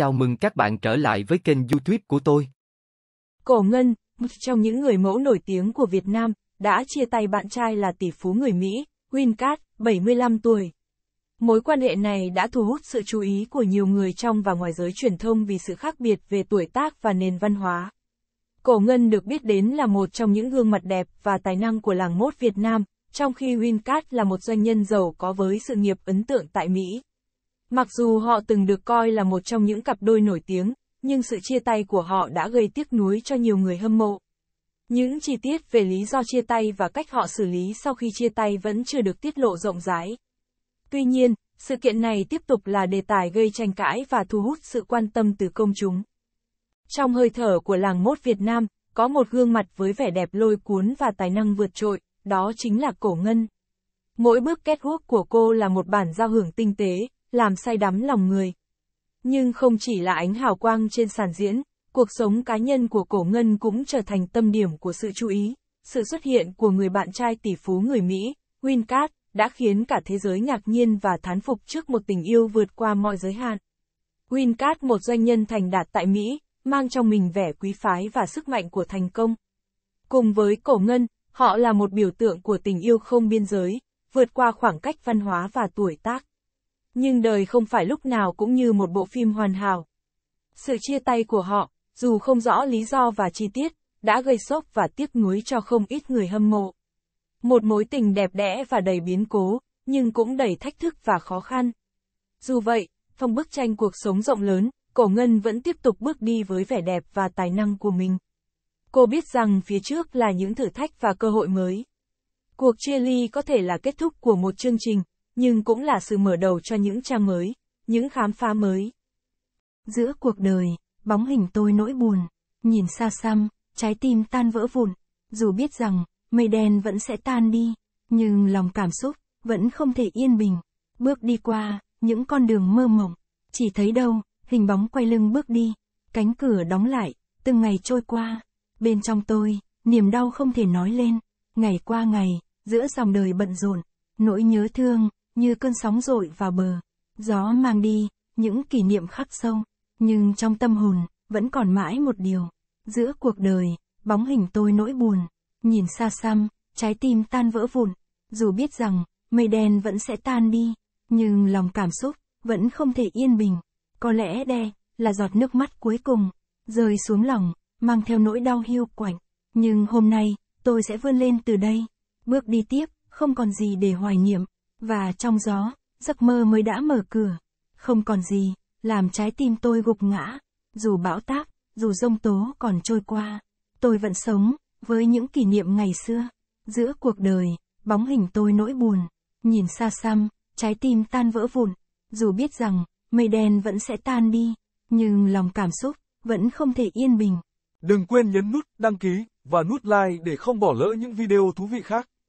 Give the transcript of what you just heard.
Chào mừng các bạn trở lại với kênh YouTube của tôi. Cổ Ngân, một trong những người mẫu nổi tiếng của Việt Nam, đã chia tay bạn trai là tỷ phú người Mỹ, Wincat, 75 tuổi. Mối quan hệ này đã thu hút sự chú ý của nhiều người trong và ngoài giới truyền thông vì sự khác biệt về tuổi tác và nền văn hóa. Cổ Ngân được biết đến là một trong những gương mặt đẹp và tài năng của làng mốt Việt Nam, trong khi Wincat là một doanh nhân giàu có với sự nghiệp ấn tượng tại Mỹ. Mặc dù họ từng được coi là một trong những cặp đôi nổi tiếng, nhưng sự chia tay của họ đã gây tiếc nuối cho nhiều người hâm mộ. Những chi tiết về lý do chia tay và cách họ xử lý sau khi chia tay vẫn chưa được tiết lộ rộng rãi. Tuy nhiên, sự kiện này tiếp tục là đề tài gây tranh cãi và thu hút sự quan tâm từ công chúng. Trong hơi thở của làng mốt Việt Nam, có một gương mặt với vẻ đẹp lôi cuốn và tài năng vượt trội, đó chính là Cổ Ngân. Mỗi bước kết catwalk của cô là một bản giao hưởng tinh tế, làm say đắm lòng người. Nhưng không chỉ là ánh hào quang trên sàn diễn, cuộc sống cá nhân của cổ ngân cũng trở thành tâm điểm của sự chú ý. Sự xuất hiện của người bạn trai tỷ phú người Mỹ, Wincat, đã khiến cả thế giới ngạc nhiên và thán phục trước một tình yêu vượt qua mọi giới hạn. Wincat, một doanh nhân thành đạt tại Mỹ, mang trong mình vẻ quý phái và sức mạnh của thành công. Cùng với cổ ngân, họ là một biểu tượng của tình yêu không biên giới, vượt qua khoảng cách văn hóa và tuổi tác. Nhưng đời không phải lúc nào cũng như một bộ phim hoàn hảo. Sự chia tay của họ, dù không rõ lý do và chi tiết, đã gây sốc và tiếc nuối cho không ít người hâm mộ. Một mối tình đẹp đẽ và đầy biến cố, nhưng cũng đầy thách thức và khó khăn. Dù vậy, phong bức tranh cuộc sống rộng lớn, Cổ Ngân vẫn tiếp tục bước đi với vẻ đẹp và tài năng của mình. Cô biết rằng phía trước là những thử thách và cơ hội mới. Cuộc chia ly có thể là kết thúc của một chương trình, nhưng cũng là sự mở đầu cho những trang mới, những khám phá mới. Giữa cuộc đời, bóng hình tôi nỗi buồn, nhìn xa xăm, trái tim tan vỡ vụn, dù biết rằng, mây đen vẫn sẽ tan đi, nhưng lòng cảm xúc, vẫn không thể yên bình. Bước đi qua, những con đường mơ mộng, chỉ thấy đâu, hình bóng quay lưng bước đi, cánh cửa đóng lại, từng ngày trôi qua, bên trong tôi, niềm đau không thể nói lên, ngày qua ngày, giữa dòng đời bận rộn, nỗi nhớ thương, như cơn sóng dội vào bờ. Gió mang đi, những kỷ niệm khắc sâu, nhưng trong tâm hồn, vẫn còn mãi một điều. Giữa cuộc đời, bóng hình tôi nỗi buồn, nhìn xa xăm, trái tim tan vỡ vụn. Dù biết rằng, mây đen vẫn sẽ tan đi, nhưng lòng cảm xúc, vẫn không thể yên bình. Có lẽ đây, là giọt nước mắt cuối cùng, rơi xuống lòng, mang theo nỗi đau hiu quạnh. Nhưng hôm nay, tôi sẽ vươn lên từ đây, bước đi tiếp, không còn gì để hoài niệm. Và trong gió, giấc mơ mới đã mở cửa. Không còn gì, làm trái tim tôi gục ngã. Dù bão táp, dù rông tố còn trôi qua, tôi vẫn sống, với những kỷ niệm ngày xưa. Giữa cuộc đời, bóng hình tôi nỗi buồn, nhìn xa xăm, trái tim tan vỡ vụn. Dù biết rằng, mây đen vẫn sẽ tan đi, nhưng lòng cảm xúc vẫn không thể yên bình. Đừng quên nhấn nút đăng ký và nút like để không bỏ lỡ những video thú vị khác.